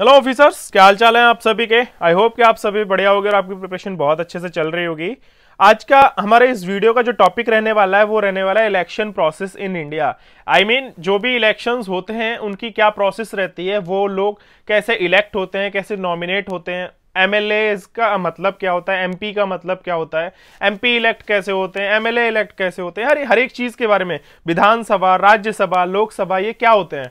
hello officers क्या हाल चाल है आप सभी के आई होप कि आप सभी बढ़िया होगी और आपकी प्रिपरेशन बहुत अच्छे से चल रही होगी आज का हमारे इस वीडियो का जो टॉपिक रहने वाला है वो रहने वाला है election process in India I mean जो भी इलेक्शंस होते हैं उनकी क्या प्रोसेस रहती है वो लोग कैसे इलेक्ट होते हैं कैसे नॉमिनेट होते हैं एम मतलब का मतलब क्या होता है एम का मतलब क्या होता है एम इलेक्ट कैसे होते हैं एम इलेक्ट कैसे होते हैं हर हर एक चीज़ के बारे में विधानसभा राज्यसभा लोकसभा ये क्या होते हैं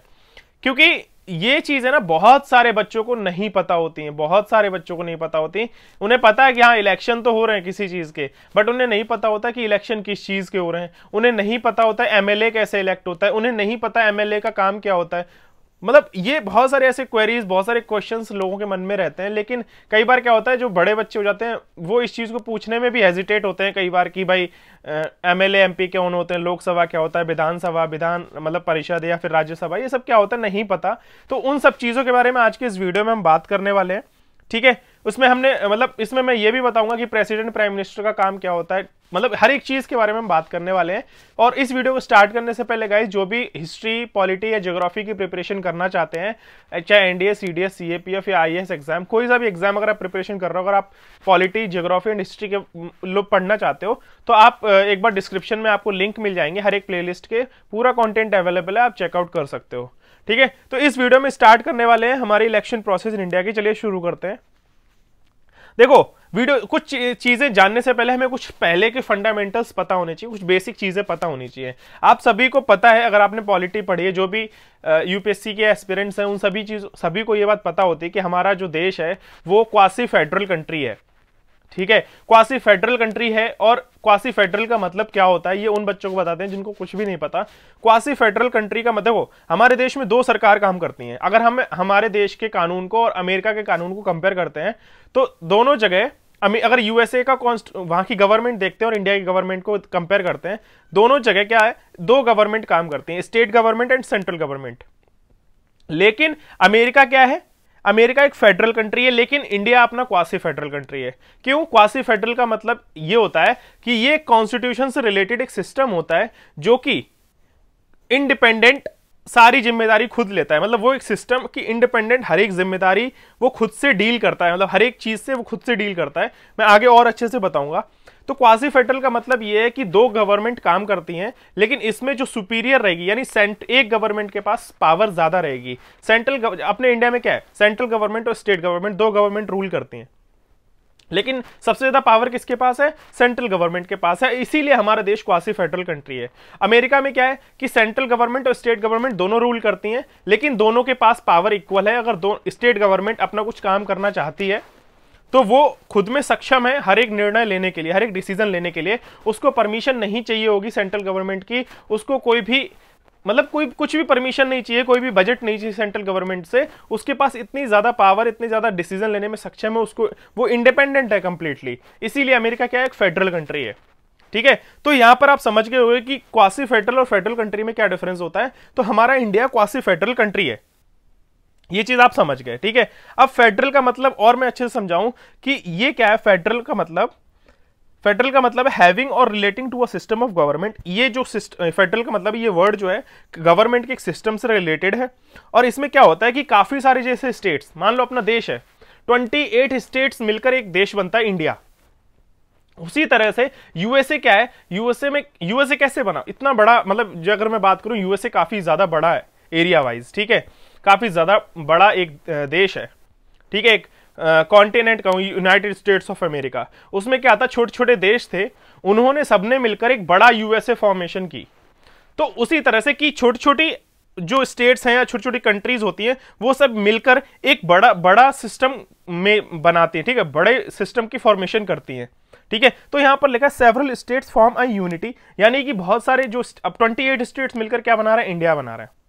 क्योंकि ये चीज़ है ना बहुत सारे बच्चों को नहीं पता होती है बहुत सारे बच्चों को नहीं पता होती उन्हें पता है कि हाँ इलेक्शन तो हो रहे हैं किसी चीज़ के बट उन्हें नहीं पता होता कि इलेक्शन किस चीज़ के हो रहे हैं उन्हें नहीं पता होता है एमएलए कैसे इलेक्ट होता है उन्हें नहीं पता एमएलए का काम क्या होता है मतलब ये बहुत सारे ऐसे क्वेरीज बहुत सारे क्वेश्चंस लोगों के मन में रहते हैं लेकिन कई बार क्या होता है जो बड़े बच्चे हो जाते हैं वो इस चीज़ को पूछने में भी हेजिटेट होते हैं कई बार कि भाई एम एल एम पी कौन होते हैं लोकसभा क्या होता है विधानसभा विधान मतलब परिषद या फिर राज्यसभा ये सब क्या होता है नहीं पता तो उन सब चीज़ों के बारे में आज के इस वीडियो में हम बात करने वाले हैं ठीक है उसमें हमने मतलब इसमें मैं ये भी बताऊंगा कि प्रेसिडेंट प्राइम मिनिस्टर का काम क्या होता है मतलब हर एक चीज़ के बारे में हम बात करने वाले हैं और इस वीडियो को स्टार्ट करने से पहले गाइज जो भी हिस्ट्री पॉलिटी या जोग्राफी की प्रिपरेशन करना चाहते हैं चाहे N D S C D S C A P F या आई एस एग्जाम कोई सा भी एग्जाम अगर आप प्रिपरेशन कर रहे हो अगर आप पॉलिटी जोग्राफी एंड हिस्ट्री के लोग पढ़ना चाहते हो तो आप एक बार डिस्क्रिप्शन में आपको लिंक मिल जाएंगे हर एक प्ले लिस्ट के पूरा कॉन्टेंट अवेलेबल है आप चेकआउट कर सकते हो ठीक है तो इस वीडियो में स्टार्ट करने वाले हैं हमारी इलेक्शन प्रोसेस इन इंडिया के चलिए शुरू करते हैं देखो वीडियो कुछ चीज़ें जानने से पहले हमें कुछ पहले के फंडामेंटल्स पता होने चाहिए कुछ बेसिक चीज़ें पता होनी चाहिए आप सभी को पता है अगर आपने पॉलिटी पढ़ी है जो भी यूपीएससी के एस्पिरेंट्स हैं उन सभी चीज़ सभी को ये बात पता होती है कि हमारा जो देश है वो क्वासी फेडरल कंट्री है ठीक है क्वासी फेडरल कंट्री है और क्वासी फेडरल का मतलब क्या होता है ये उन बच्चों को बताते हैं जिनको कुछ भी नहीं पता क्वासी फेडरल कंट्री का मतलब हो हमारे देश में दो सरकार काम करती हैं अगर हम हमारे देश के कानून को और अमेरिका के कानून को कंपेयर करते हैं तो दोनों जगह अगर यूएसए का कॉन्स्ट वहां की गवर्नमेंट देखते हैं और इंडिया की गवर्नमेंट को कंपेयर करते हैं दोनों जगह क्या है दो गवर्नमेंट काम करती हैं state government and central government लेकिन अमेरिका क्या है अमेरिका एक फेडरल कंट्री है लेकिन इंडिया अपना क्वासी फेडरल कंट्री है क्यों क्वासी फेडरल का मतलब ये होता है कि ये कॉन्स्टिट्यूशन से रिलेटेड एक सिस्टम होता है जो कि इंडिपेंडेंट सारी जिम्मेदारी खुद लेता है मतलब वो एक सिस्टम की इंडिपेंडेंट हर एक जिम्मेदारी वो खुद से डील करता है मतलब हर एक चीज़ से वो खुद से डील करता है मैं आगे और अच्छे से बताऊंगा तो क्वासी फेडरल का मतलब ये है कि दो गवर्नमेंट काम करती हैं लेकिन इसमें जो सुपीरियर रहेगी यानी सेंट एक गवर्नमेंट के पास पावर ज़्यादा रहेगी सेंट्रल अपने इंडिया में क्या है सेंट्रल गवर्नमेंट और स्टेट गवर्नमेंट दो गवर्नमेंट रूल करती हैं लेकिन सबसे ज़्यादा पावर किसके पास है सेंट्रल गवर्नमेंट के पास है इसीलिए हमारा देश क्वासी फेडरल कंट्री है अमेरिका में क्या है कि सेंट्रल गवर्नमेंट और स्टेट गवर्नमेंट दोनों रूल करती हैं लेकिन दोनों के पास पावर इक्वल है अगर दो स्टेट गवर्नमेंट अपना कुछ काम करना चाहती है तो वो खुद में सक्षम है हर एक निर्णय लेने के लिए हर एक डिसीजन लेने के लिए उसको परमिशन नहीं चाहिए होगी सेंट्रल गवर्नमेंट की उसको कोई भी मतलब कोई कुछ भी परमिशन नहीं चाहिए कोई भी बजट नहीं चाहिए सेंट्रल गवर्नमेंट से उसके पास इतनी ज़्यादा पावर इतनी ज़्यादा डिसीजन लेने में सक्षम है उसको वो इंडिपेंडेंट है कंप्लीटली इसीलिए अमेरिका क्या है एक फेडरल कंट्री है ठीक है तो यहां पर आप समझ गए हुए कि क्वासी फेडरल और फेडरल कंट्री में क्या डिफरेंस होता है तो हमारा इंडिया क्वासी फेडरल कंट्री है ये चीज आप समझ गए ठीक है अब फेडरल का मतलब और मैं अच्छे से समझाऊं कि ये क्या है फेडरल का मतलब फेडरल का मतलब है हैविंग और relating to a system of government ये जो सिस्टम फेडरल का मतलब ये वर्ड जो है गवर्नमेंट के एक सिस्टम से रिलेटेड है और इसमें क्या होता है कि काफ़ी सारे जैसे स्टेट्स मान लो अपना देश है 28 स्टेट्स मिलकर एक देश बनता है इंडिया उसी तरह से यूएसए क्या है यूएसए में यूएसए कैसे बना इतना बड़ा मतलब जो अगर मैं बात करूँ यूएसए काफ़ी ज़्यादा बड़ा है एरिया वाइज ठीक है काफ़ी ज़्यादा बड़ा एक देश है ठीक है एक कॉन्टिनेंट कहूँ यूनाइटेड स्टेट्स ऑफ अमेरिका उसमें क्या था छोटे छोटे देश थे उन्होंने सबने मिलकर एक बड़ा यूएसए फॉर्मेशन की तो उसी तरह से कि छोटी छोटी जो स्टेट्स हैं या छोटी छोटी कंट्रीज होती हैं वो सब मिलकर एक बड़ा बड़ा सिस्टम में बनाती है ठीक है बड़े सिस्टम की फॉर्मेशन करती हैं ठीक है तो यहाँ पर लिखा है several states form a unity यानी कि बहुत सारे जो अब 28 स्टेट्स मिलकर क्या बना रहे हैं इंडिया बना रहे हैं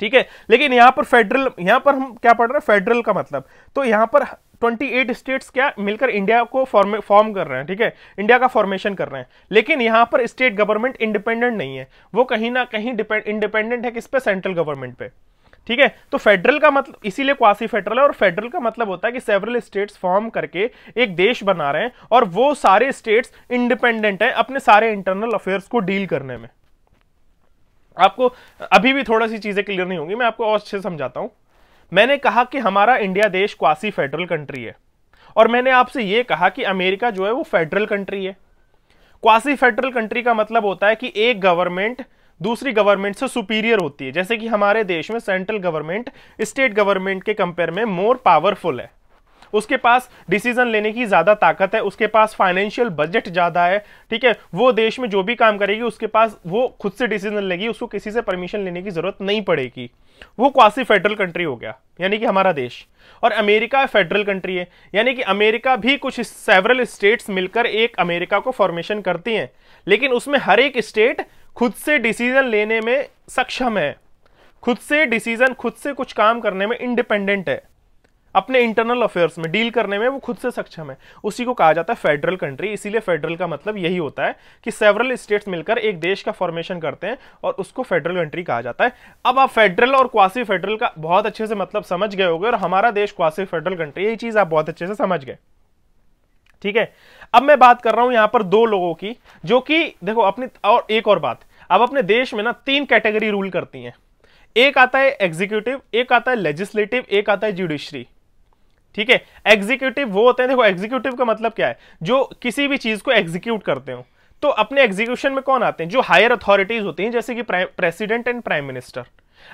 ठीक है लेकिन यहाँ पर फेडरल यहां पर हम क्या पढ़ रहे हैं फेडरल का मतलब तो यहाँ पर 28 स्टेट्स क्या मिलकर इंडिया को फॉर्म फॉर्म कर रहे हैं ठीक है इंडिया का फॉर्मेशन कर रहे हैं लेकिन यहां पर स्टेट गवर्नमेंट इंडिपेंडेंट नहीं है वो कहीं ना कहीं इंडिपेंडेंट है किस पे सेंट्रल गवर्नमेंट पे ठीक है तो फेडरल का मतलब इसीलिए क्वासी फेडरल है और फेडरल का मतलब होता है कि सेवरल स्टेट्स फॉर्म करके एक देश बना रहे हैं और वो सारे स्टेट्स इंडिपेंडेंट हैं अपने सारे इंटरनल अफेयर्स को डील करने में आपको अभी भी थोड़ा सी चीज़ें क्लियर नहीं होंगी मैं आपको और अच्छे से समझाता हूँ मैंने कहा कि हमारा इंडिया देश क्वासी फेडरल कंट्री है और मैंने आपसे ये कहा कि अमेरिका जो है वो फेडरल कंट्री है क्वासी फेडरल कंट्री का मतलब होता है कि एक गवर्नमेंट दूसरी गवर्नमेंट से सुपीरियर होती है जैसे कि हमारे देश में सेंट्रल गवर्नमेंट स्टेट गवर्नमेंट के कंपेयर में मोर पावरफुल है उसके पास डिसीजन लेने की ज़्यादा ताकत है उसके पास फाइनेंशियल बजट ज़्यादा है ठीक है वो देश में जो भी काम करेगी उसके पास वो खुद से डिसीजन लेगी उसको किसी से परमिशन लेने की ज़रूरत नहीं पड़ेगी वो क्वासी फेडरल कंट्री हो गया यानी कि हमारा देश और अमेरिका फेडरल कंट्री है यानी कि अमेरिका भी कुछ सेवरल स्टेट्स मिलकर एक अमेरिका को फॉर्मेशन करती हैं लेकिन उसमें हर एक स्टेट खुद से डिसीजन लेने में सक्षम है खुद से डिसीजन खुद से कुछ काम करने में इंडिपेंडेंट है अपने इंटरनल अफेयर्स में डील करने में वो खुद से सक्षम है उसी को कहा जाता है फेडरल कंट्री इसीलिए फेडरल का मतलब यही होता है कि सेवरल स्टेट्स मिलकर एक देश का फॉर्मेशन करते हैं और उसको फेडरल कंट्री कहा जाता है अब आप फेडरल और क्वासी फेडरल का बहुत अच्छे से मतलब समझ गए होगे और हमारा देश क्वासी फेडरल कंट्री यही चीज़ आप बहुत अच्छे से समझ गए ठीक है अब मैं बात कर रहा हूं यहां पर दो लोगों की जो कि देखो अपनी और एक और बात अब अपने देश में ना तीन कैटेगरी रूल करती हैं एक आता है एग्जीक्यूटिव एक आता है लेजिस्लेटिव एक आता है जुडिशरी ठीक है एग्जीक्यूटिव वो होते हैं देखो एग्जीक्यूटिव का मतलब क्या है जो किसी भी चीज को एग्जीक्यूट करते हो तो अपने एग्जीक्यूशन में कौन आते हैं जो हायर अथॉरिटीज होती हैं जैसे कि प्रेसिडेंट एंड प्राइम मिनिस्टर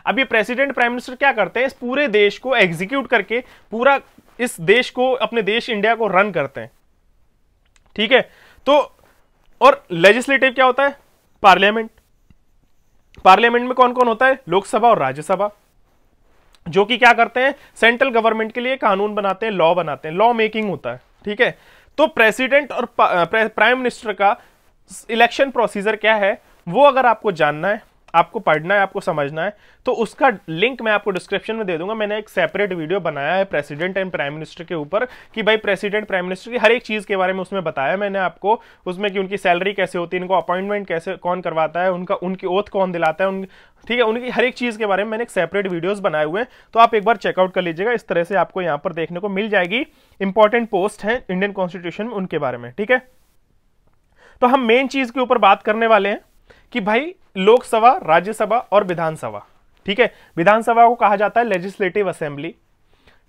अब ये प्रेसिडेंट प्राइम मिनिस्टर क्या करते हैं इस पूरे देश को एग्जीक्यूट करके पूरा इस देश को अपने देश इंडिया को रन करते हैं ठीक है तो और लेजिस्लेटिव क्या होता है पार्लियामेंट पार्लियामेंट में कौन कौन होता है लोकसभा और राज्यसभा जो कि क्या करते हैं सेंट्रल गवर्नमेंट के लिए कानून बनाते हैं लॉ बनाते हैं लॉ मेकिंग होता है ठीक है तो प्रेसिडेंट और प्राइम मिनिस्टर का इलेक्शन प्रोसीजर क्या है वो अगर आपको जानना है आपको पढ़ना है आपको समझना है तो उसका लिंक मैं आपको डिस्क्रिप्शन में दे दूंगा मैंने एक सेपरेट वीडियो बनाया है प्रेसिडेंट एंड प्राइम मिनिस्टर के ऊपर कि भाई प्रेसिडेंट प्राइम मिनिस्टर की हर एक चीज़ के बारे में उसमें बताया मैंने आपको उसमें कि उनकी सैलरी कैसे होती है इनको अपॉइंटमेंट कैसे कौन करवाता है उनका उनकी ओथ कौन दिलाता है उन ठीक है उनकी हर एक चीज़ के बारे में मैंने एक सेपरेट वीडियोस बनाए हुए हैं तो आप एक बार चेकआउट कर लीजिएगा इस तरह से आपको यहां पर देखने को मिल जाएगी इंपॉर्टेंट पोस्ट है इंडियन कॉन्स्टिट्यूशन में उनके बारे में ठीक है तो हम मेन चीज़ के ऊपर बात करने वाले हैं कि भाई लोकसभा राज्यसभा और विधानसभा ठीक है विधानसभा को कहा जाता है लेजिस्लेटिव असेंबली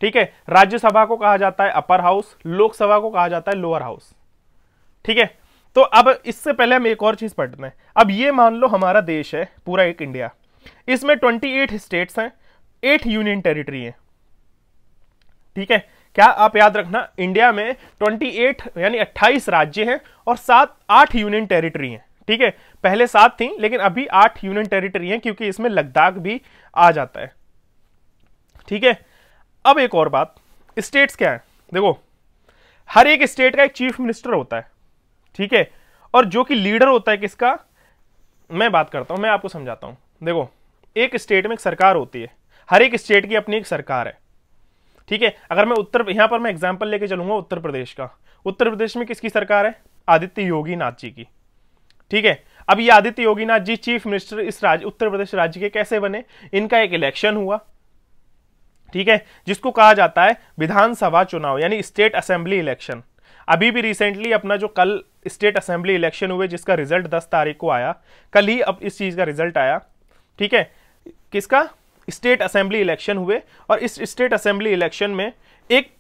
ठीक है राज्यसभा को कहा जाता है अपर हाउस लोकसभा को कहा जाता है लोअर हाउस ठीक है तो अब इससे पहले हम एक और चीज पढ़ते हैं अब ये मान लो हमारा देश है पूरा एक इंडिया इसमें 28 स्टेट्स हैं एट यूनियन टेरिटरी है ठीक है क्या आप याद रखना इंडिया में 28 यानी 28 राज्य हैं और सात आठ यूनियन टेरिटरी हैं ठीक है पहले सात थी लेकिन अभी आठ यूनियन टेरिटरी हैं क्योंकि इसमें लद्दाख भी आ जाता है ठीक है अब एक और बात स्टेट्स क्या है देखो हर एक स्टेट का एक चीफ मिनिस्टर होता है ठीक है और जो कि लीडर होता है किसका मैं बात करता हूं मैं आपको समझाता हूं देखो एक स्टेट में एक सरकार होती है हर एक स्टेट की अपनी एक सरकार है ठीक है अगर मैं उत्तर यहां पर मैं एग्जाम्पल लेके चलूंगा उत्तर प्रदेश का उत्तर प्रदेश में किसकी सरकार है आदित्य योगी नाथ जी की ठीक है अब ये आदित्य योगीनाथ जी चीफ मिनिस्टर इस राज्य उत्तर प्रदेश राज्य के कैसे बने इनका एक इलेक्शन हुआ ठीक है जिसको कहा जाता है विधानसभा चुनाव यानी स्टेट असेंबली इलेक्शन अभी भी रिसेंटली अपना जो कल स्टेट असेंबली इलेक्शन हुए जिसका रिजल्ट 10 तारीख को आया कल ही अब इस चीज़ का रिजल्ट आया ठीक है किसका स्टेट असेंबली इलेक्शन हुए और इस स्टेट असेंबली इलेक्शन में एक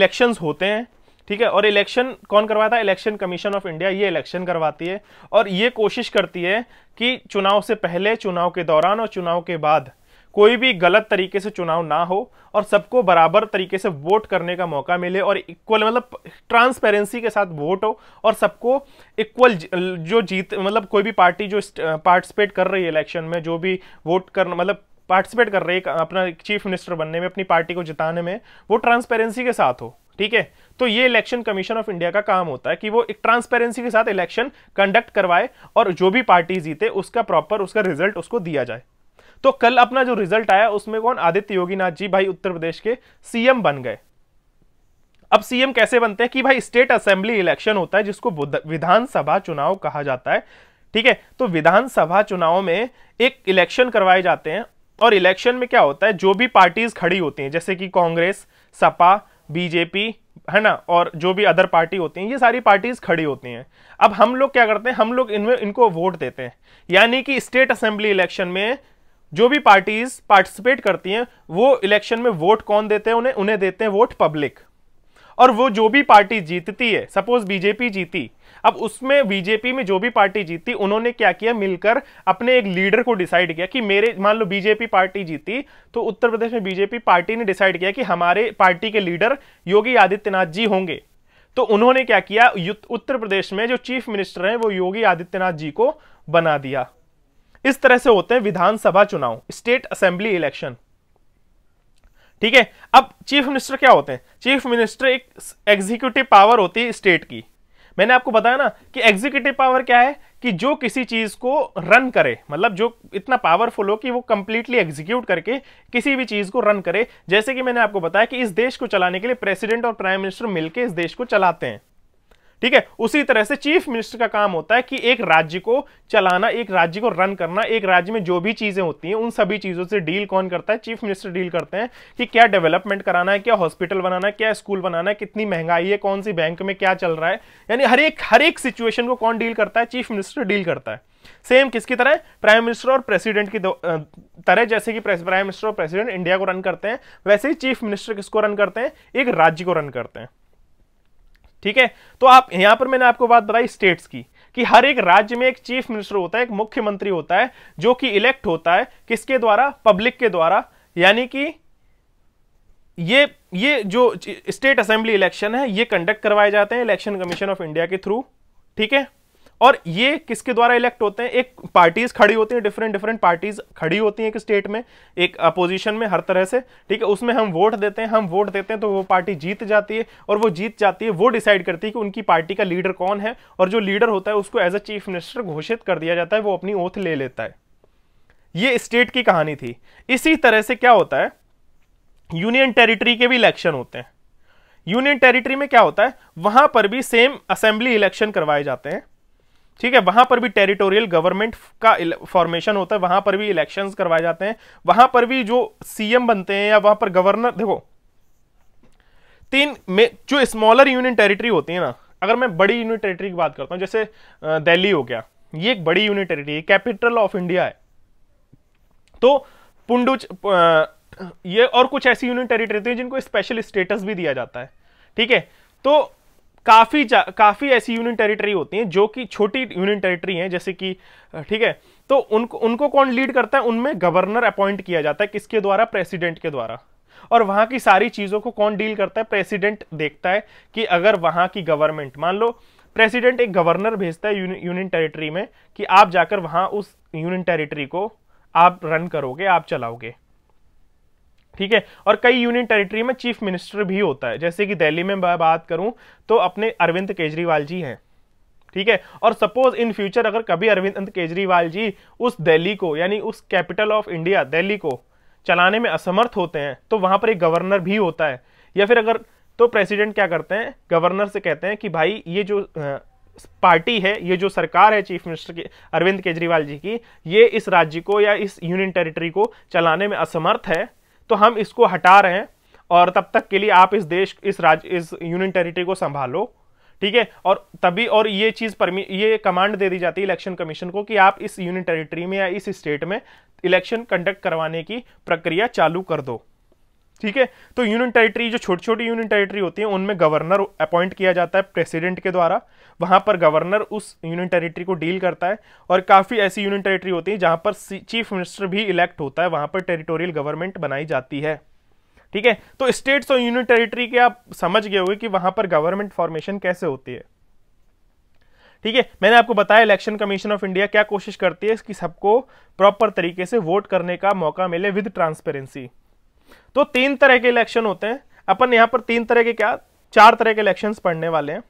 इलेक्शंस होते हैं ठीक है और इलेक्शन कौन करवाता है इलेक्शन कमीशन ऑफ इंडिया ये इलेक्शन करवाती है और ये कोशिश करती है कि चुनाव से पहले चुनाव के दौरान और चुनाव के बाद कोई भी गलत तरीके से चुनाव ना हो और सबको बराबर तरीके से वोट करने का मौका मिले और इक्वल मतलब ट्रांसपेरेंसी के साथ वोट हो और सबको इक्वल जो जीत मतलब कोई भी पार्टी जो पार्टिसिपेट कर रही है इलेक्शन में जो भी वोट कर मतलब पार्टिसिपेट कर रही है अपना चीफ मिनिस्टर बनने में अपनी पार्टी को जिताने में वो ट्रांसपेरेंसी के साथ हो ठीक है तो ये इलेक्शन कमीशन ऑफ इंडिया का काम होता है कि वो एक ट्रांसपेरेंसी के साथ इलेक्शन कंडक्ट करवाए और जो भी पार्टी जीते उसका प्रॉपर उसका रिजल्ट उसको दिया जाए तो कल अपना जो रिजल्ट आया उसमें कौन आदित्य योगीनाथ जी भाई उत्तर प्रदेश के सीएम बन गए अब सीएम कैसे बनते हैं कि भाई स्टेट असेंबली इलेक्शन होता है जिसको विधानसभा चुनाव कहा जाता है ठीक है तो विधानसभा चुनाव में एक इलेक्शन करवाए जाते हैं और इलेक्शन में क्या होता है जो भी पार्टीज खड़ी होती हैं जैसे कि कांग्रेस सपा बीजेपी है ना और जो भी अदर पार्टी होती हैं ये सारी पार्टीज खड़ी होती हैं अब हम लोग क्या करते हैं हम लोग इनमें इनको वोट देते हैं यानी कि स्टेट असेंबली इलेक्शन में जो भी पार्टीज पार्टिसिपेट करती हैं वो इलेक्शन में वोट कौन देते हैं उन्हें उन्हें देते हैं वोट पब्लिक और वो जो भी पार्टी जीतती है सपोज बीजेपी जीती अब उसमें बीजेपी में जो भी पार्टी जीती उन्होंने क्या किया मिलकर अपने एक लीडर को डिसाइड किया कि मेरे मान लो बीजेपी पार्टी जीती तो उत्तर प्रदेश में बीजेपी पार्टी ने डिसाइड किया कि हमारे पार्टी के लीडर योगी आदित्यनाथ जी होंगे तो उन्होंने क्या किया उत्तर प्रदेश में जो चीफ मिनिस्टर हैं वो योगी आदित्यनाथ जी को बना दिया इस तरह से होते हैं विधानसभा चुनाव स्टेट असेंबली इलेक्शन ठीक है अब चीफ मिनिस्टर क्या होते हैं चीफ मिनिस्टर एक एग्जीक्यूटिव पावर होती है स्टेट की मैंने आपको बताया ना कि एग्जीक्यूटिव पावर क्या है कि जो किसी चीज को रन करे मतलब जो इतना पावरफुल हो कि वो कंप्लीटली एग्जीक्यूट करके किसी भी चीज को रन करे जैसे कि मैंने आपको बताया कि इस देश को चलाने के लिए प्रेसिडेंट और प्राइम मिनिस्टर मिलकर इस देश को चलाते हैं ठीक है उसी तरह से चीफ मिनिस्टर का काम होता है कि एक राज्य को चलाना एक राज्य को रन करना एक राज्य में जो भी चीजें होती हैं उन सभी चीजों से डील कौन करता है चीफ मिनिस्टर डील करते हैं कि क्या डेवलपमेंट कराना है क्या हॉस्पिटल बनाना है क्या स्कूल बनाना है कितनी महंगाई है कौन सी बैंक में क्या चल रहा है यानी हर एक हर एक सिचुएशन को कौन डील करता है चीफ मिनिस्टर डील करता है सेम किसकी तरह प्राइम मिनिस्टर और प्रेसिडेंट की तरह जैसे कि प्राइम मिनिस्टर और प्रेसिडेंट इंडिया को रन करते हैं वैसे ही चीफ मिनिस्टर किसको रन करते हैं एक राज्य को रन करते हैं ठीक है तो आप यहां पर मैंने आपको बात बताई स्टेट्स की कि हर एक राज्य में एक चीफ मिनिस्टर होता है एक मुख्यमंत्री होता है जो कि इलेक्ट होता है किसके द्वारा पब्लिक के द्वारा यानी कि ये ये जो स्टेट असेंबली इलेक्शन है ये कंडक्ट करवाए जाते हैं इलेक्शन कमीशन ऑफ इंडिया के थ्रू ठीक है और ये किसके द्वारा इलेक्ट होते हैं एक पार्टीज खड़ी होती हैं डिफरेंट डिफरेंट पार्टीज खड़ी होती हैं एक स्टेट में एक अपोजिशन में हर तरह से ठीक है उसमें हम वोट देते हैं हम वोट देते हैं तो वो पार्टी जीत जाती है और वो जीत जाती है वो डिसाइड करती है कि उनकी पार्टी का लीडर कौन है और जो लीडर होता है उसको एज अ चीफ मिनिस्टर घोषित कर दिया जाता है वो अपनी ओथ ले लेता है ये स्टेट की कहानी थी इसी तरह से क्या होता है यूनियन टेरिटरी के भी इलेक्शन होते हैं यूनियन टेरिटरी में क्या होता है वहां पर भी सेम असेंबली इलेक्शन करवाए जाते हैं ठीक है वहां पर भी टेरिटोरियल गवर्नमेंट का फॉर्मेशन होता है वहां पर भी इलेक्शंस करवाए जाते हैं वहां पर भी जो सीएम बनते हैं या वहां पर गवर्नर देखो तीन में जो स्मॉलर यूनियन टेरिटरी होती है ना अगर मैं बड़ी यूनियन टेरिटरी की बात करता हूं जैसे दिल्ली हो गया ये एक बड़ी union territory capital of India है तो पुंडुच ये और कुछ ऐसी यूनियन टेरिटरी होती है जिनको स्पेशल स्टेटस भी दिया जाता है ठीक है तो काफ़ी काफ़ी ऐसी यूनियन टेरिटरी होती हैं जो कि छोटी यूनियन टेरिटरी हैं जैसे कि ठीक है तो उनको उनको कौन लीड करता है उनमें गवर्नर अपॉइंट किया जाता है किसके द्वारा प्रेसिडेंट के द्वारा और वहाँ की सारी चीज़ों को कौन डील करता है प्रेसिडेंट देखता है कि अगर वहाँ की गवर्नमेंट मान लो प्रेसिडेंट एक गवर्नर भेजता है यूनियन टेरिटरी में कि आप जाकर वहाँ उस यूनियन टेरिटरी को आप रन करोगे आप चलाओगे ठीक है और कई यूनियन टेरिटरी में चीफ मिनिस्टर भी होता है जैसे कि दिल्ली में मैं बात करूं तो अपने अरविंद केजरीवाल जी हैं ठीक है और सपोज इन फ्यूचर अगर कभी अरविंद केजरीवाल जी उस दिल्ली को यानी उस कैपिटल ऑफ इंडिया दिल्ली को चलाने में असमर्थ होते हैं तो वहां पर एक गवर्नर भी होता है या फिर अगर तो प्रेसिडेंट क्या करते हैं गवर्नर से कहते हैं कि भाई ये जो पार्टी है ये जो सरकार है चीफ मिनिस्टर की अरविंद केजरीवाल जी की ये इस राज्य को या इस यूनियन टेरिटरी को चलाने में असमर्थ है तो हम इसको हटा रहे हैं और तब तक के लिए आप इस देश इस राज्य इस यूनियन टेरिटरी को संभालो ठीक है और तभी और ये चीज़ परमी ये कमांड दे दी जाती है इलेक्शन कमीशन को कि आप इस यूनियन टेरिटरी में या इस स्टेट में इलेक्शन कंडक्ट करवाने की प्रक्रिया चालू कर दो ठीक है तो यूनियन टेरिटरी जो छोटी छोटी यूनियन टेरिटरी होती है उनमें गवर्नर अपॉइंट किया जाता है प्रेसिडेंट के द्वारा वहां पर गवर्नर उस यूनियन टेरिटरी को डील करता है और काफ़ी ऐसी यूनियन टेरिटरी होती है जहां पर चीफ मिनिस्टर भी इलेक्ट होता है वहां पर टेरिटोरियल गवर्नमेंट बनाई जाती है ठीक है तो स्टेट्स और यूनियन टेरिटरी के आप समझ गए होंगे कि वहां पर गवर्नमेंट फॉर्मेशन कैसे होती है ठीक है मैंने आपको बताया इलेक्शन कमीशन ऑफ इंडिया क्या कोशिश करती है कि सबको प्रॉपर तरीके से वोट करने का मौका मिले विद ट्रांसपेरेंसी तो तीन तरह के इलेक्शन होते हैं अपन यहां पर तीन तरह के क्या चार तरह के इलेक्शन पढ़ने वाले हैं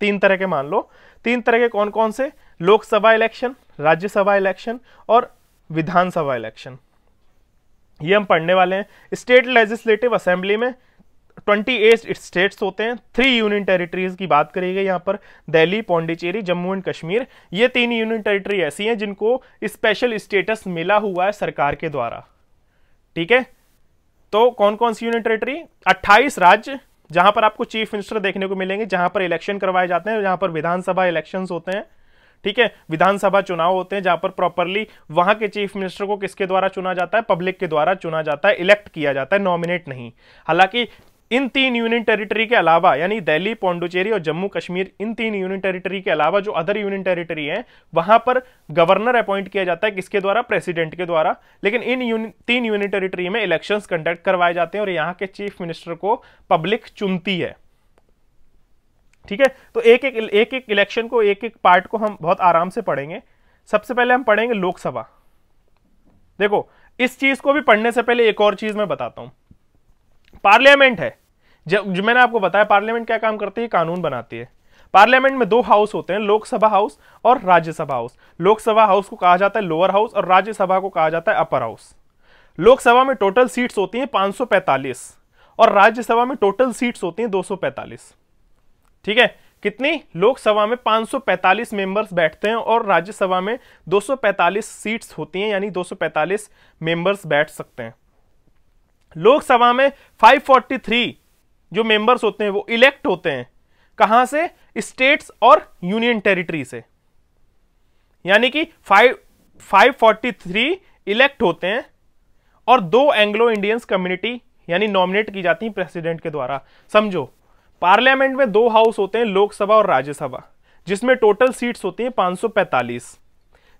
तीन तरह के मान लो तीन तरह के कौन कौन से लोकसभा इलेक्शन राज्यसभा इलेक्शन और विधानसभा इलेक्शन ये हम पढ़ने वाले हैं स्टेट लेजिस्लेटिव असेंबली में 28 स्टेट्स होते हैं थ्री यूनियन टेरिटरीज की बात करी गई यहाँ पर दिल्ली पौंडीचेरी जम्मू एंड कश्मीर ये तीन यूनियन टेरिटरी ऐसी हैं जिनको स्पेशल स्टेटस मिला हुआ है सरकार के द्वारा ठीक है तो कौन कौन सी यूनिट टेरेटरी 28 राज्य जहां पर आपको चीफ मिनिस्टर देखने को मिलेंगे जहां पर इलेक्शन करवाए जाते हैं जहां पर विधानसभा इलेक्शन होते हैं ठीक है विधानसभा चुनाव होते हैं जहां पर प्रॉपरली वहां के चीफ मिनिस्टर को किसके द्वारा चुना जाता है पब्लिक के द्वारा चुना जाता है इलेक्ट किया जाता है नॉमिनेट नहीं हालांकि इन तीन यूनियन टेरिटरी के अलावा यानी दिल्ली पौंडुचेरी और जम्मू कश्मीर इन तीन यूनियन टेरिटरी के अलावा जो अदर यूनियन टेरिटरी है वहां पर गवर्नर अपॉइंट किया जाता है किसके द्वारा प्रेसिडेंट के द्वारा लेकिन इन यून, तीन यूनियन टेरिटरी में इलेक्शंस कंडक्ट करवाए जाते हैं और यहां के चीफ मिनिस्टर को पब्लिक चुनती है ठीक है तो एक एक एक एक इलेक्शन को एक एक पार्ट को हम बहुत आराम से पढ़ेंगे सबसे पहले हम पढ़ेंगे लोकसभा देखो इस चीज को भी पढ़ने से पहले एक और चीज मैं बताता हूं पार्लियामेंट है जब जो मैंने आपको बताया पार्लियामेंट क्या काम करती है कानून बनाती है पार्लियामेंट में दो हाउस होते हैं लोकसभा हाउस और राज्यसभा हाउस लोकसभा हाउस को कहा जाता है लोअर हाउस और राज्यसभा को कहा जाता है अपर हाउस लोकसभा में टोटल सीट्स होती हैं 545 और राज्यसभा में टोटल सीट्स होती हैं 245 ठीक है कितनी लोकसभा में 545 मेंबर्स बैठते हैं और राज्यसभा में 245 सीट्स होती हैं यानी 245 मेंबर्स बैठ सकते हैं लोकसभा में 543 जो मेंबर्स होते हैं वो इलेक्ट होते हैं कहां से स्टेट्स और यूनियन टेरिटरी से यानी कि 5 543 इलेक्ट होते हैं और दो एंग्लो इंडियंस कम्युनिटी यानी नॉमिनेट की जाती है प्रेसिडेंट के द्वारा समझो पार्लियामेंट में दो हाउस होते हैं लोकसभा और राज्यसभा जिसमें टोटल सीट्स होती हैं 545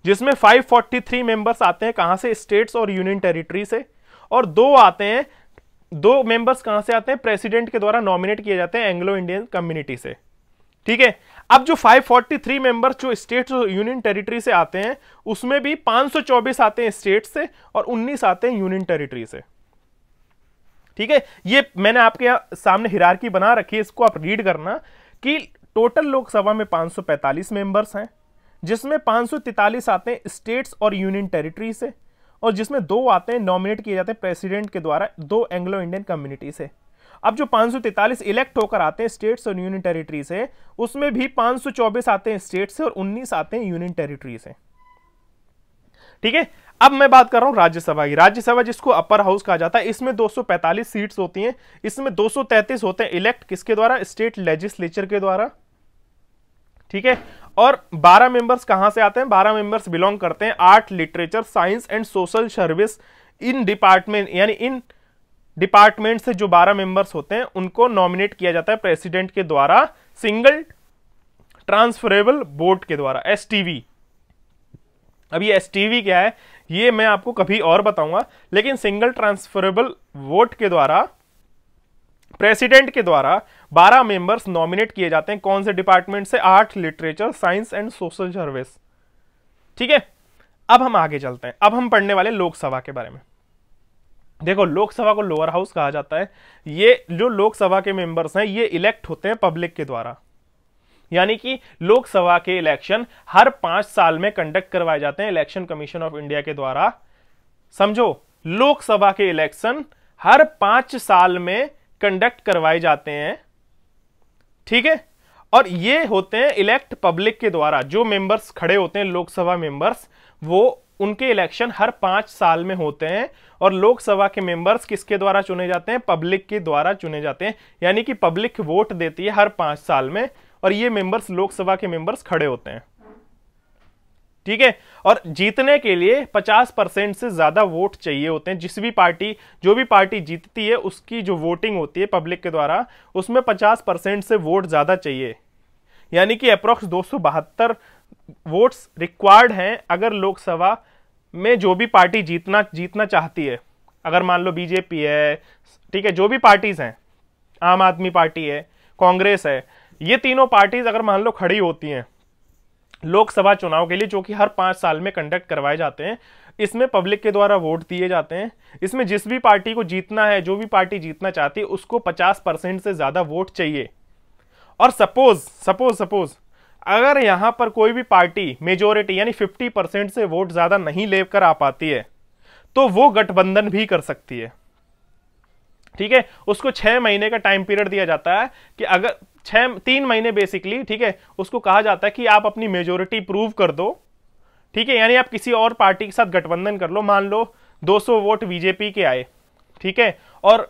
जिसमें 543 मेंबर्स आते हैं कहां से स्टेट्स और यूनियन टेरिटरी से और दो आते हैं दो मेंबर्स कहां से आते हैं प्रेसिडेंट के द्वारा नॉमिनेट किए जाते हैं एंग्लो इंडियन कम्युनिटी से ठीक है अब जो 543 मेंबर्स जो स्टेट्स यूनियन टेरिटरी से आते हैं उसमें भी 524 आते हैं स्टेट से और 19 आते हैं यूनियन टेरिटरी से ठीक है ये मैंने आपके सामने हिरारकी बना रखी है इसको आप रीड करना कि टोटल लोकसभा में पांच मेंबर्स हैं जिसमें पांच आते हैं स्टेट्स और यूनियन टेरिटरी से और जिसमें दो आते हैं नॉमिनेट किए जाते हैं प्रेसिडेंट के द्वारा दो एंग्लो इंडियन कम्युनिटी से अब जो 543 इलेक्ट होकर आते हैं स्टेट्स और यूनियन टेरिटरी से उसमें भी 524 आते हैं स्टेट से और 19 आते हैं यूनियन टेरिटरी से ठीक है अब मैं बात कर रहा हूं राज्यसभा की राज्यसभा जिसको अपर हाउस कहा जाता है इसमें 245 सीट्स होती हैं इसमें 233 होते हैं इलेक्ट किसके द्वारा स्टेट लेजिस्लेचर के द्वारा ठीक है और 12 मेंबर्स कहां से आते हैं 12 मेंबर्स बिलोंग करते हैं art literature science and social service इन डिपार्टमेंट यानी इन डिपार्टमेंट से जो 12 मेंबर्स होते हैं उनको नॉमिनेट किया जाता है प्रेसिडेंट के द्वारा सिंगल ट्रांसफरेबल बोर्ड के द्वारा एस अब ये एस क्या है ये मैं आपको कभी और बताऊंगा लेकिन सिंगल ट्रांसफरेबल वोट के द्वारा प्रेसिडेंट के द्वारा 12 मेंबर्स नॉमिनेट किए जाते हैं कौन से डिपार्टमेंट से art literature science and social service ठीक है अब हम आगे चलते हैं अब हम पढ़ने वाले लोकसभा के बारे में देखो लोकसभा को लोअर हाउस कहा जाता है ये जो लोकसभा के मेंबर्स हैं ये इलेक्ट होते हैं पब्लिक के द्वारा यानी कि लोकसभा के इलेक्शन हर पांच साल में कंडक्ट करवाए जाते हैं इलेक्शन कमीशन ऑफ इंडिया के द्वारा समझो लोकसभा के इलेक्शन हर पांच साल में कंडक्ट करवाए जाते हैं ठीक है और ये होते हैं इलेक्ट पब्लिक के द्वारा जो मेंबर्स खड़े होते हैं लोकसभा मेंबर्स वो उनके इलेक्शन हर पांच साल में होते हैं और लोकसभा के मेंबर्स किसके द्वारा चुने जाते हैं पब्लिक के द्वारा चुने जाते हैं यानी कि पब्लिक वोट देती है हर पांच साल में और ये मेंबर्स लोकसभा के मेंबर्स खड़े होते हैं ठीक है और जीतने के लिए 50 परसेंट से ज़्यादा वोट चाहिए होते हैं जिस भी पार्टी जो भी पार्टी जीतती है उसकी जो वोटिंग होती है पब्लिक के द्वारा उसमें 50 परसेंट से वोट ज़्यादा चाहिए यानी कि अप्रोक्स दो वोट्स रिक्वायर्ड हैं अगर लोकसभा में जो भी पार्टी जीतना जीतना चाहती है अगर मान लो बीजेपी है ठीक है जो भी पार्टीज़ हैं आम आदमी पार्टी है कांग्रेस है ये तीनों पार्टीज़ अगर मान लो खड़ी होती हैं लोकसभा चुनाव के लिए जो कि हर पाँच साल में कंडक्ट करवाए जाते हैं इसमें पब्लिक के द्वारा वोट दिए जाते हैं इसमें जिस भी पार्टी को जीतना है जो भी पार्टी जीतना चाहती है उसको 50 परसेंट से ज़्यादा वोट चाहिए और सपोज सपोज सपोज अगर यहाँ पर कोई भी पार्टी मेजोरिटी यानी 50 परसेंट से वोट ज़्यादा नहीं लेकर आ पाती है तो वो गठबंधन भी कर सकती है ठीक है उसको छः महीने का टाइम पीरियड दिया जाता है कि अगर छः तीन महीने बेसिकली ठीक है उसको कहा जाता है कि आप अपनी मेजोरिटी प्रूव कर दो ठीक है यानी आप किसी और पार्टी के साथ गठबंधन कर लो मान लो 200 वोट बीजेपी के आए ठीक है और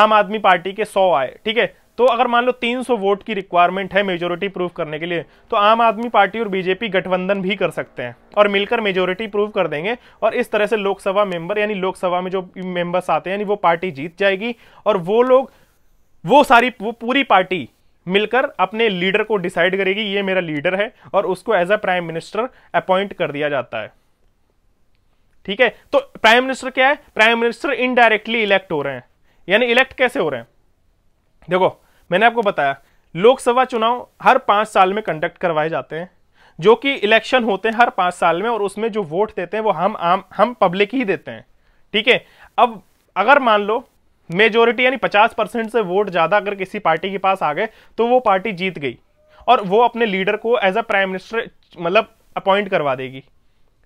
आम आदमी पार्टी के 100 आए ठीक है तो अगर मान लो 300 वोट की रिक्वायरमेंट है मेजोरिटी प्रूव करने के लिए तो आम आदमी पार्टी और बीजेपी गठबंधन भी कर सकते हैं और मिलकर मेजोरिटी प्रूव कर देंगे और इस तरह से लोकसभा मेंबर यानी लोकसभा में जो मेंबर्स आते हैं यानी वो पार्टी जीत जाएगी और वो लोग वो सारी वो पूरी पार्टी मिलकर अपने लीडर को डिसाइड करेगी ये मेरा लीडर है और उसको as a prime minister appoint कर दिया जाता है ठीक है तो प्राइम मिनिस्टर क्या है प्राइम मिनिस्टर इनडायरेक्टली इलेक्ट हो रहे हैं यानी इलेक्ट कैसे हो रहे हैं देखो मैंने आपको बताया लोकसभा चुनाव हर पांच साल में कंडक्ट करवाए जाते हैं जो कि इलेक्शन होते हैं हर पांच साल में और उसमें जो वोट देते हैं वो हम आम हम पब्लिक ही देते हैं ठीक है अब अगर मान लो मेजोरिटी यानी 50 परसेंट से वोट ज़्यादा अगर किसी पार्टी के पास आ गए तो वो पार्टी जीत गई और वो अपने लीडर को एज अ प्राइम मिनिस्टर मतलब अपॉइंट करवा देगी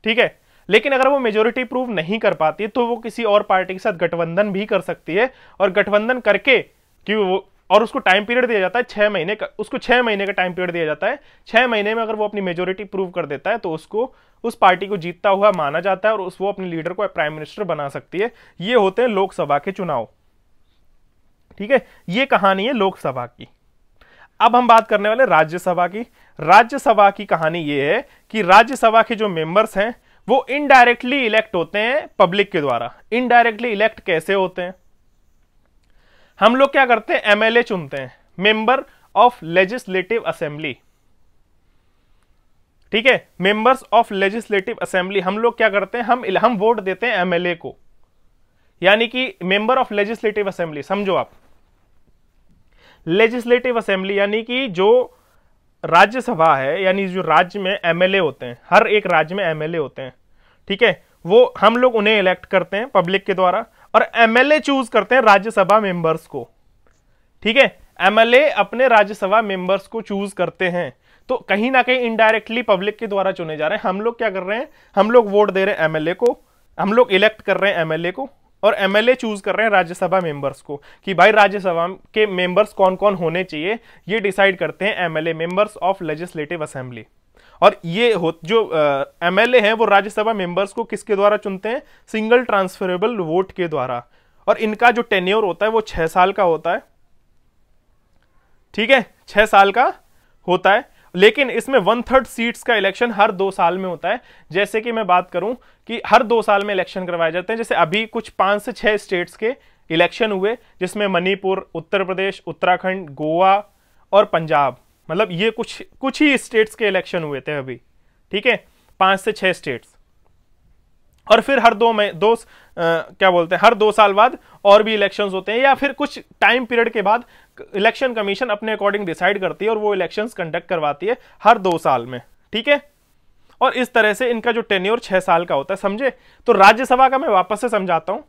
ठीक है लेकिन अगर वो मेजोरिटी प्रूव नहीं कर पाती तो वो किसी और पार्टी के साथ गठबंधन भी कर सकती है और गठबंधन करके कि वो और उसको टाइम पीरियड दिया जाता है छः महीने का उसको छः महीने का टाइम पीरियड दिया जाता है छः महीने में अगर वो अपनी मेजोरिटी प्रूव कर देता है तो उसको उस पार्टी को जीतता हुआ माना जाता है और उस वो अपने लीडर को प्राइम मिनिस्टर बना सकती है ये होते हैं लोकसभा के चुनाव ठीक है ये कहानी है लोकसभा की अब हम बात करने वाले राज्यसभा की राज्यसभा की कहानी ये है कि राज्यसभा के जो मेंबर्स हैं वो इनडायरेक्टली इलेक्ट होते हैं पब्लिक के द्वारा इनडायरेक्टली इलेक्ट कैसे होते हैं हम लोग क्या करते हैं एमएलए चुनते हैं मेंबर ऑफ लेजिस्लेटिव असेंबली ठीक है मेंबर्स ऑफ लेजिस्लेटिव असेंबली हम लोग क्या करते हैं हम हम वोट देते हैं एमएलए को यानी कि मेंबर ऑफ लेजिस्लेटिव असेंबली समझो आप लेजिस्लेटिव असेंबली यानी कि जो राज्यसभा है यानी जो राज्य में एमएलए होते हैं हर एक राज्य में एमएलए होते हैं ठीक है वो हम लोग उन्हें इलेक्ट करते हैं पब्लिक के द्वारा और एमएलए चूज करते हैं राज्यसभा मेंबर्स को ठीक है एमएलए अपने राज्यसभा मेंबर्स को चूज करते हैं तो कहीं ना कहीं इनडायरेक्टली पब्लिक के द्वारा चुने जा रहे हैं हम लोग क्या कर रहे हैं हम लोग वोट दे रहे हैं एमएलए को हम लोग इलेक्ट कर रहे हैं एमएलए को और एमएलए चूज कर रहे हैं राज्यसभा मेंबर्स को कि भाई राज्यसभा के मेंबर्स कौन कौन होने चाहिए ये डिसाइड करते हैं MLA members of legislative assembly और ये हो जो एमएलए हैं वो राज्यसभा मेंबर्स को किसके द्वारा चुनते हैं सिंगल ट्रांसफरेबल वोट के द्वारा और इनका जो टेन्योर होता है वो छह साल का होता है ठीक है छह साल का होता है लेकिन इसमें वन थर्ड सीट्स का इलेक्शन हर दो साल में होता है जैसे कि मैं बात करूं कि हर दो साल में इलेक्शन करवाए जाते हैं जैसे अभी कुछ पांच से छह स्टेट्स के इलेक्शन हुए जिसमें मणिपुर उत्तर प्रदेश उत्तराखंड गोवा और पंजाब मतलब ये कुछ कुछ ही स्टेट्स के इलेक्शन हुए थे अभी ठीक है पांच से छह स्टेट्स और फिर हर दो में दो आ, क्या बोलते हैं हर दो साल बाद और भी इलेक्शंस होते हैं या फिर कुछ टाइम पीरियड के बाद इलेक्शन कमीशन अपने अकॉर्डिंग डिसाइड करती है और वो इलेक्शंस कंडक्ट करवाती है हर दो साल में ठीक है और इस तरह से इनका जो टेन्योर छह साल का होता है समझे तो राज्यसभा का मैं वापस से समझाता हूं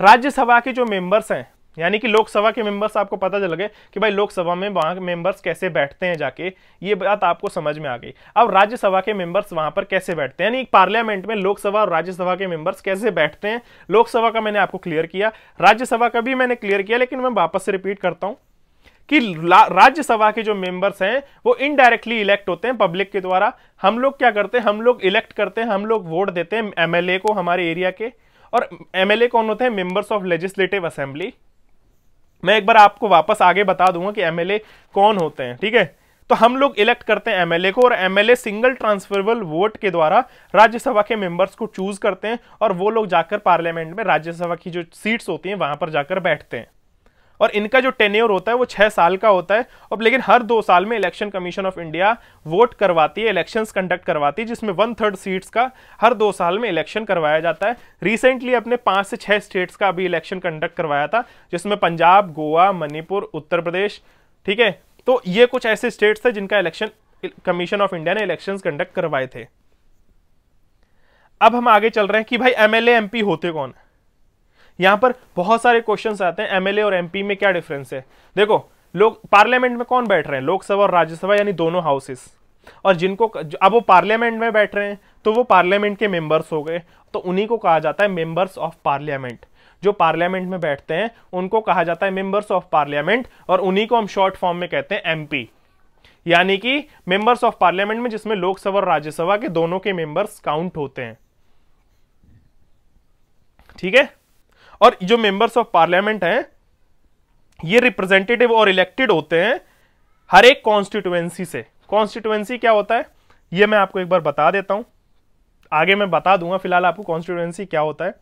राज्यसभा के जो मेंबर्स हैं यानी कि लोकसभा के मेंबर्स आपको पता चल गए कि भाई लोकसभा में वहाँ मेंबर्स कैसे बैठते हैं जाके ये बात आपको समझ में आ गई अब राज्यसभा के मेंबर्स वहां पर कैसे बैठते हैं यानी पार्लियामेंट में लोकसभा और राज्यसभा के मेंबर्स कैसे बैठते हैं लोकसभा का मैंने आपको क्लियर किया राज्यसभा का भी मैंने क्लियर किया लेकिन मैं वापस से रिपीट करता हूँ कि राज्यसभा के जो मेंबर्स हैं वो इनडायरेक्टली इलेक्ट होते हैं पब्लिक के द्वारा हम लोग क्या करते हैं हम लोग इलेक्ट करते हैं हम लोग वोट देते हैं एमएलए को हमारे एरिया के और एमएलए कौन होते हैं मेंबर्स ऑफ लेजिस्लेटिव असेंबली मैं एक बार आपको वापस आगे बता दूंगा कि एमएलए कौन होते हैं ठीक है तो हम लोग इलेक्ट करते हैं एमएलए को और एमएलए सिंगल ट्रांसफरेबल वोट के द्वारा राज्यसभा के मेंबर्स को चूज करते हैं और वो लोग जाकर पार्लियामेंट में राज्यसभा की जो सीट्स होती हैं वहां पर जाकर बैठते हैं और इनका जो टेन्योर होता है वो छः साल का होता है अब लेकिन हर दो साल में election commission of India vote करवाती है इलेक्शंस कंडक्ट करवाती है जिसमें वन थर्ड सीट्स का हर दो साल में इलेक्शन करवाया जाता है रिसेंटली अपने पाँच से छः स्टेट्स का अभी इलेक्शन कंडक्ट करवाया था जिसमें पंजाब गोवा मणिपुर उत्तर प्रदेश ठीक है तो ये कुछ ऐसे स्टेट्स थे जिनका इलेक्शन कमीशन ऑफ इंडिया ने इलेक्शन कंडक्ट करवाए थे अब हम आगे चल रहे हैं कि भाई एमएलए एमपी होते कौन यहाँ पर बहुत सारे क्वेश्चन आते हैं एमएलए और एमपी में क्या डिफरेंस है देखो लोग पार्लियामेंट में कौन बैठ रहे हैं लोकसभा और राज्यसभा यानी दोनों हाउसेस और जिनको अब वो पार्लियामेंट में बैठ रहे हैं तो वो पार्लियामेंट के मेंबर्स हो गए तो उन्हीं को कहा जाता है मेंबर्स ऑफ पार्लियामेंट जो पार्लियामेंट में बैठते हैं उनको कहा जाता है मेंबर्स ऑफ पार्लियामेंट और उन्हीं को हम शॉर्ट फॉर्म में कहते हैं एमपी यानी कि मेंबर्स ऑफ पार्लियामेंट में जिसमें लोकसभा और राज्यसभा के दोनों के मेंबर्स काउंट होते हैं ठीक है और जो मेंबर्स ऑफ पार्लियामेंट हैं ये रिप्रेजेंटेटिव और इलेक्टेड होते हैं हर एक कॉन्स्टिट्युएंसी से कॉन्स्टिट्युएंसी क्या होता है ये मैं आपको एक बार बता देता हूं आगे मैं बता दूंगा फिलहाल आपको कॉन्स्टिट्युएंसी क्या होता है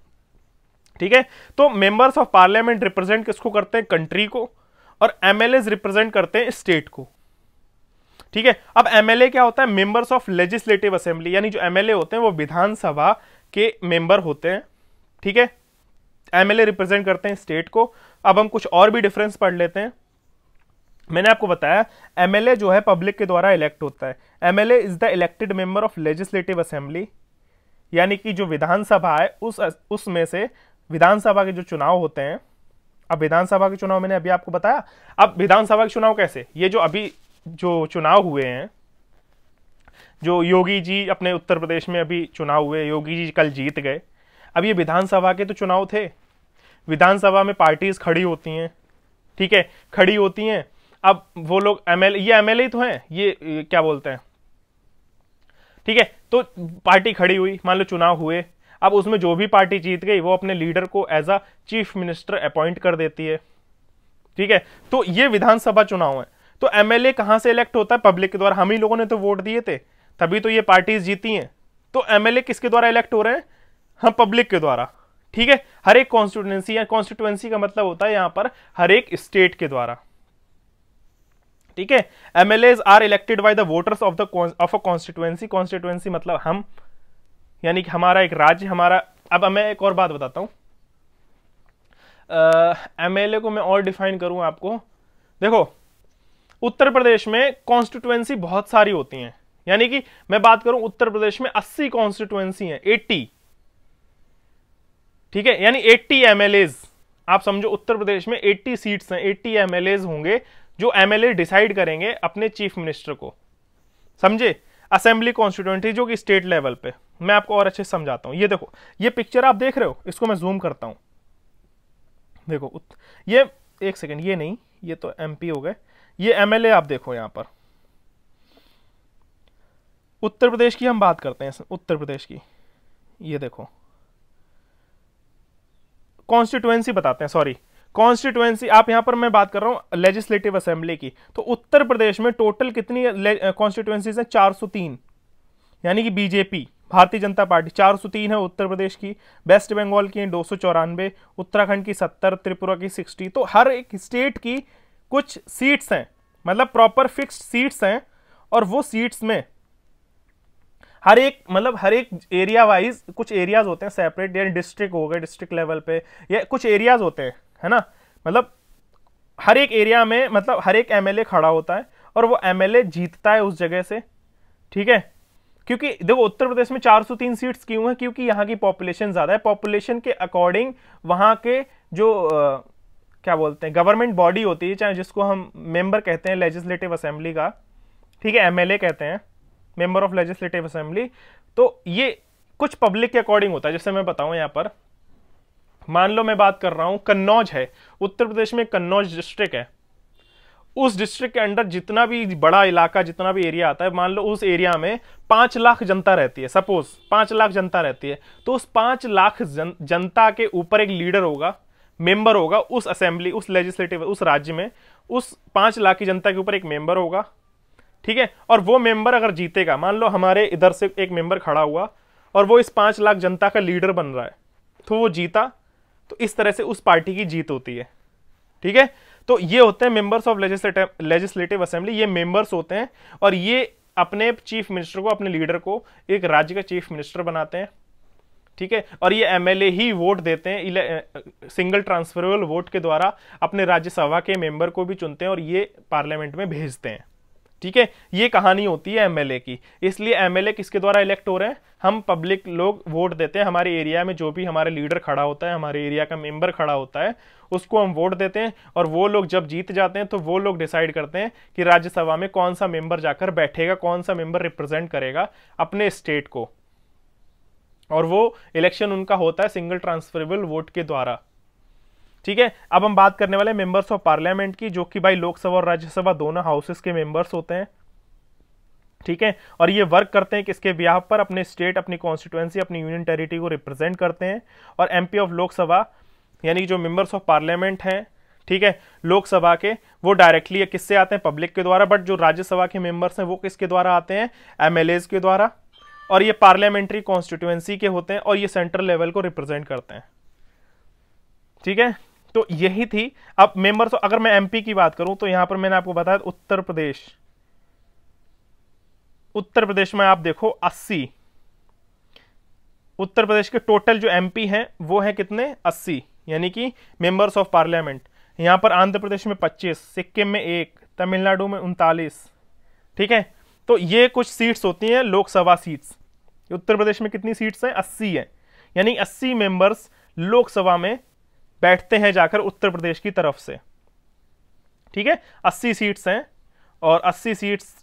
ठीक है तो मेंबर्स ऑफ पार्लियामेंट रिप्रेजेंट किसको करते हैं कंट्री को और एमएलए रिप्रेजेंट करते हैं स्टेट को ठीक है अब एमएलए क्या होता है मेंबर्स ऑफ लेजिस्लेटिव असेंबली यानी जो एमएलए होते हैं वो विधानसभा के मेंबर होते हैं ठीक है एमएलए रिप्रेजेंट करते हैं स्टेट को अब हम कुछ और भी डिफरेंस पढ़ लेते हैं मैंने आपको बताया एमएलए जो है पब्लिक के द्वारा इलेक्ट होता है MLA is the elected member of legislative assembly यानी कि जो विधानसभा है उस उसमें से विधानसभा के जो चुनाव होते हैं अब विधानसभा के चुनाव मैंने अभी आपको बताया अब विधानसभा के चुनाव कैसे ये जो अभी जो चुनाव हुए हैं जो योगी जी अपने उत्तर प्रदेश में अभी चुनाव हुए योगी जी कल जीत गए अब ये विधानसभा के तो चुनाव थे विधानसभा में पार्टीज खड़ी होती हैं ठीक है खड़ी होती हैं अब वो लोग एमएल ये एमएलए तो हैं ये, ये क्या बोलते हैं ठीक है तो पार्टी खड़ी हुई मान लो चुनाव हुए अब उसमें जो भी पार्टी जीत गई वो अपने लीडर को as a chief minister appoint कर देती है ठीक है तो ये विधानसभा चुनाव है तो एमएलए कहाँ से इलेक्ट होता है पब्लिक के द्वारा हम ही लोगों ने तो वोट दिए थे तभी तो ये पार्टीज जीती हैं तो एमएलए किसके द्वारा इलेक्ट हो रहे हैं हाँ पब्लिक के द्वारा ठीक है हर एक कॉन्स्टिट्यूएंसी या कॉन्स्टिट्यूएंसी का मतलब होता है यहां पर हर एक स्टेट के द्वारा ठीक है MLA are elected by the voters of the of a constituency constituency मतलब हम यानी कि हमारा एक राज्य हमारा अब मैं एक और बात बताता हूं एमएलए को मैं और डिफाइन करूं आपको देखो उत्तर प्रदेश में कॉन्स्टिट्यूएंसी बहुत सारी होती हैं यानी कि मैं बात करूं उत्तर प्रदेश में 80 कॉन्स्टिट्यूएंसी हैं ठीक है यानी 80 एमएलएज आप समझो उत्तर प्रदेश में 80 सीट्स हैं 80 एमएलएज होंगे जो एम डिसाइड करेंगे अपने चीफ मिनिस्टर को समझे असेंबली कॉन्स्टिट्यूंटी जो कि स्टेट लेवल पे मैं आपको और अच्छे से समझाता हूँ ये देखो ये पिक्चर आप देख रहे हो इसको मैं जूम करता हूँ देखो ये एक सेकेंड ये नहीं ये तो एमपी हो गए ये एमएलए आप देखो यहाँ पर उत्तर प्रदेश की हम बात करते हैं उत्तर प्रदेश की ये देखो कॉन्स्टिट्युएंसी बताते हैं सॉरी कॉन्स्टिट्युएंसी आप यहाँ पर मैं बात कर रहा हूँ लेजिस्लेटिव असेंबली की तो उत्तर प्रदेश में टोटल कितनी कॉन्स्टिट्युएंसीज हैं तीन यानी कि बीजेपी भारतीय जनता पार्टी 403 है उत्तर प्रदेश की वेस्ट बंगाल की है दो उत्तराखंड की सत्तर त्रिपुरा की सिक्सटी तो हर एक स्टेट की कुछ सीट्स हैं मतलब प्रॉपर फिक्स्ड सीट्स हैं और वो सीट्स में हर एक मतलब हर एक एरिया वाइज कुछ एरियाज होते हैं सेपरेट यानी डिस्ट्रिक्ट हो गए डिस्ट्रिक्ट लेवल पे या कुछ एरियाज होते हैं है ना मतलब हर एक एरिया में मतलब हर एक एमएलए खड़ा होता है और वो एमएलए जीतता है उस जगह से ठीक है क्योंकि देखो उत्तर प्रदेश में 403 सीट्स क्यों हैं क्योंकि यहाँ की पॉपुलेशन ज़्यादा है पॉपुलेशन के अकॉर्डिंग वहाँ के जो आ, क्या बोलते हैं गवर्नमेंट बॉडी होती है चाहे जिसको हम मेंबर कहते हैं लेजिस्लेटिव असेंबली का ठीक है एमएलए कहते हैं मेंबर ऑफ लेजिस्लेटिव असेंबली तो ये कुछ पब्लिक के अकॉर्डिंग होता है जैसे मैं बताऊं यहां पर मान लो मैं बात कर रहा हूं कन्नौज है उत्तर प्रदेश में कन्नौज डिस्ट्रिक्ट है उस डिस्ट्रिक्ट के अंडर जितना भी बड़ा इलाका जितना भी एरिया आता है मान लो उस एरिया में पांच लाख जनता रहती है सपोज पांच लाख जनता रहती है तो उस पांच लाख जन, जनता के ऊपर एक लीडर होगा मेंबर होगा उस असेंबली उस लेजिस्लेटिव उस राज्य में उस पांच लाख की जनता के ऊपर एक मेंबर होगा ठीक है और वो मेंबर अगर जीतेगा मान लो हमारे इधर से एक मेंबर खड़ा हुआ और वो इस पाँच लाख जनता का लीडर बन रहा है तो वो जीता तो इस तरह से उस पार्टी की जीत होती है ठीक है तो ये होते हैं members of legislative legislative assembly ये मेंबर्स होते हैं और ये अपने चीफ मिनिस्टर को अपने लीडर को एक राज्य का चीफ मिनिस्टर बनाते हैं ठीक है और ये एमएलए ही वोट देते हैं सिंगल ट्रांसफरेबल वोट के द्वारा अपने राज्यसभा के मेंबर को भी चुनते हैं और ये पार्लियामेंट में भेजते हैं ठीक है ये कहानी होती है एमएलए की इसलिए एमएलए किसके द्वारा इलेक्ट हो रहे हैं हम पब्लिक लोग वोट देते हैं हमारे एरिया में जो भी हमारे लीडर खड़ा होता है हमारे एरिया का मेंबर खड़ा होता है उसको हम वोट देते हैं और वो लोग जब जीत जाते हैं तो वो लोग डिसाइड करते हैं कि राज्यसभा में कौन सा मेंबर जाकर बैठेगा कौन सा मेंबर रिप्रेजेंट करेगा अपने स्टेट को और वो इलेक्शन उनका होता है सिंगल ट्रांसफरेबल वोट के द्वारा ठीक है अब हम बात करने वाले मेंबर्स ऑफ पार्लियामेंट की जो कि भाई लोकसभा और राज्यसभा दोनों हाउसेस के मेंबर्स होते हैं ठीक है और ये वर्क करते हैं किसके ब्याह पर अपने स्टेट अपनी कॉन्स्टिट्यूएंसी अपनी यूनियन टेरिटरी को रिप्रेजेंट करते हैं और एम ऑफ लोकसभा यानी जो मेंबर्स ऑफ पार्लियामेंट हैं ठीक है लोकसभा के वो डायरेक्टली किससे आते हैं पब्लिक के द्वारा बट जो राज्यसभा के मेंबर्स हैं वो किसके द्वारा आते हैं एम के द्वारा और ये पार्लियामेंट्री कॉन्स्टिट्यूएंसी के होते हैं और ये सेंट्रल लेवल को रिप्रेजेंट करते हैं ठीक है तो यही थी अब मेंबर्स अगर मैं एमपी की बात करूं तो यहां पर मैंने आपको बताया उत्तर प्रदेश उत्तर प्रदेश में आप देखो 80 उत्तर प्रदेश के टोटल जो एमपी हैं वो हैं कितने 80 यानी कि मेंबर्स ऑफ पार्लियामेंट यहां पर आंध्र प्रदेश में 25 सिक्किम में एक तमिलनाडु में उनतालीस ठीक है तो ये कुछ सीट्स होती हैं लोकसभा सीट्स उत्तर प्रदेश में कितनी सीट्स हैं अस्सी है यानी अस्सी मेंबर्स लोकसभा में बैठते हैं जाकर उत्तर प्रदेश की तरफ से ठीक है अस्सी सीट्स हैं और अस्सी सीट्स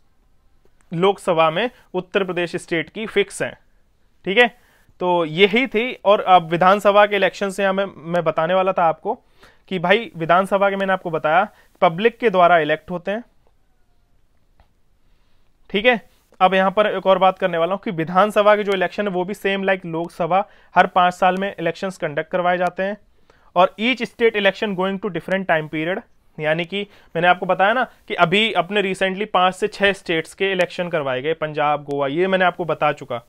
लोकसभा में उत्तर प्रदेश स्टेट की फिक्स हैं ठीक है तो यही थी और अब विधानसभा के इलेक्शन से हमें मैं बताने वाला था आपको कि भाई विधानसभा के मैंने आपको बताया पब्लिक के द्वारा इलेक्ट होते हैं ठीक है अब यहां पर एक और बात करने वाला हूं कि विधानसभा के जो इलेक्शन है वो भी सेम लाइक लोकसभा हर पांच साल में इलेक्शंस कंडक्ट करवाए जाते हैं और each state election going to different time period यानी कि मैंने आपको बताया ना कि अभी अपने रिसेंटली पाँच से छः स्टेट्स के इलेक्शन करवाए गए पंजाब गोवा ये मैंने आपको बता चुका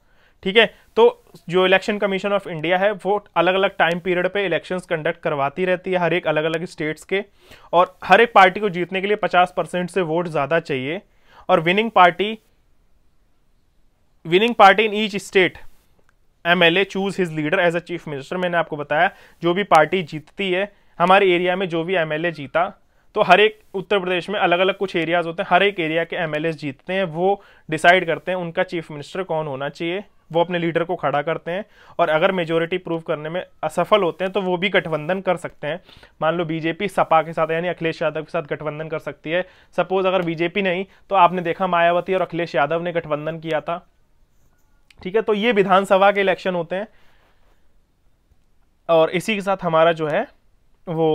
ठीक है तो जो इलेक्शन कमीशन ऑफ इंडिया है वो अलग अलग टाइम पीरियड पे इलेक्शंस कंडक्ट करवाती रहती है हर एक अलग अलग स्टेट्स के और हर एक पार्टी को जीतने के लिए 50 परसेंट से वोट ज़्यादा चाहिए और winning party winning party in each state M L A choose his leader as a chief minister मैंने आपको बताया जो भी पार्टी जीतती है हमारे एरिया में जो भी एम एल ए जीता तो हर एक उत्तर प्रदेश में अलग अलग कुछ एरियाज होते हैं हर एक एरिया के एम जीतते हैं वो डिसाइड करते हैं उनका चीफ मिनिस्टर कौन होना चाहिए वो अपने लीडर को खड़ा करते हैं और अगर मेजोरिटी प्रूव करने में असफल होते हैं तो वो भी गठबंधन कर सकते हैं मान लो बीजेपी सपा के साथ यानी अखिलेश यादव के साथ गठबंधन कर सकती है सपोज अगर बीजेपी नहीं तो आपने देखा मायावती और अखिलेश यादव ने गठबंधन किया था ठीक है तो ये विधानसभा के इलेक्शन होते हैं और इसी के साथ हमारा जो है वो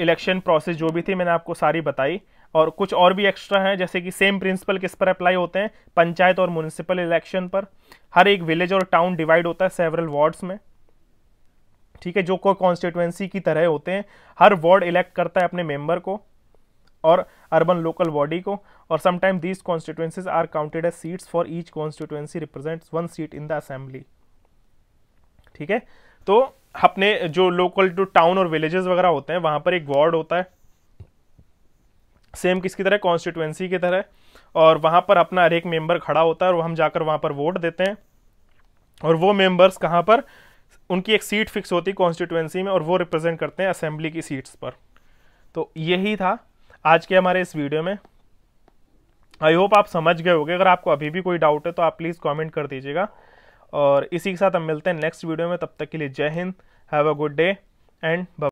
इलेक्शन प्रोसेस जो भी थी मैंने आपको सारी बताई और कुछ और भी एक्स्ट्रा हैं जैसे कि सेम प्रिंसिपल किस पर अप्लाई होते हैं पंचायत और म्यूनिसिपल इलेक्शन पर हर एक विलेज और टाउन डिवाइड होता है सेवरल वार्ड्स में ठीक है जो को कॉन्स्टिट्युएंसी की तरह होते हैं हर वार्ड इलेक्ट करता है अपने मेंबर को और अर्बन लोकल बॉडी को और sometime these constituencies are counted as seats for each constituency represents one seat in the assembly ठीक है तो अपने जो लोकल टू टाउन और विलेजेस वगैरह होते हैं वहां पर एक वार्ड होता है सेम किसकी तरह कॉन्स्टिट्युएंसी की तरह और वहां पर अपना हर एक मेंबर खड़ा होता है और हम जाकर वहां पर वोट देते हैं और वो मेंबर्स कहां पर उनकी एक सीट फिक्स होती है कॉन्स्टिट्युएंसी में और वो रिप्रेजेंट करते हैं असेंबली की सीट्स पर तो यही था आज के हमारे इस वीडियो में आई होप आप समझ गए होंगे अगर आपको अभी भी कोई डाउट है तो आप प्लीज़ कमेंट कर दीजिएगा और इसी के साथ हम मिलते हैं नेक्स्ट वीडियो में तब तक के लिए Jai Hind have a good day and